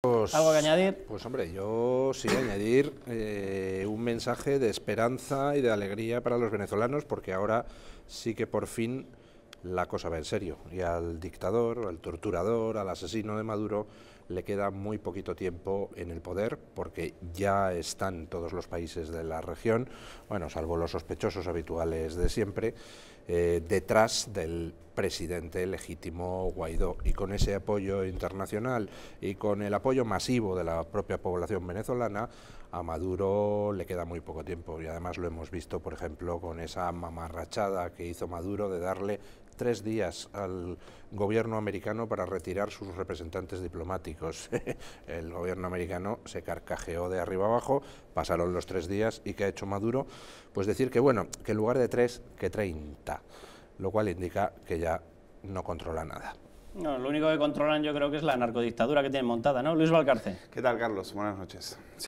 Pues, ¿Algo que añadir? Pues hombre, yo sí añadir eh, un mensaje de esperanza y de alegría para los venezolanos, porque ahora sí que por fin la cosa va en serio. Y al dictador, al torturador, al asesino de Maduro, le queda muy poquito tiempo en el poder, porque ya están todos los países de la región, bueno, salvo los sospechosos habituales de siempre, eh, detrás del presidente legítimo Guaidó. Y con ese apoyo internacional y con el apoyo masivo de la propia población venezolana, a Maduro le queda muy poco tiempo. Y además lo hemos visto, por ejemplo, con esa mamarrachada que hizo Maduro de darle tres días al gobierno americano para retirar sus representantes diplomáticos. el gobierno americano se carcajeó de arriba abajo, pasaron los tres días y ¿qué ha hecho Maduro? Pues decir que, bueno, que en lugar de tres, que treinta lo cual indica que ya no controla nada. No, lo único que controlan yo creo que es la narcodictadura que tienen montada, ¿no? Luis Valcarce. ¿Qué tal, Carlos? Buenas noches.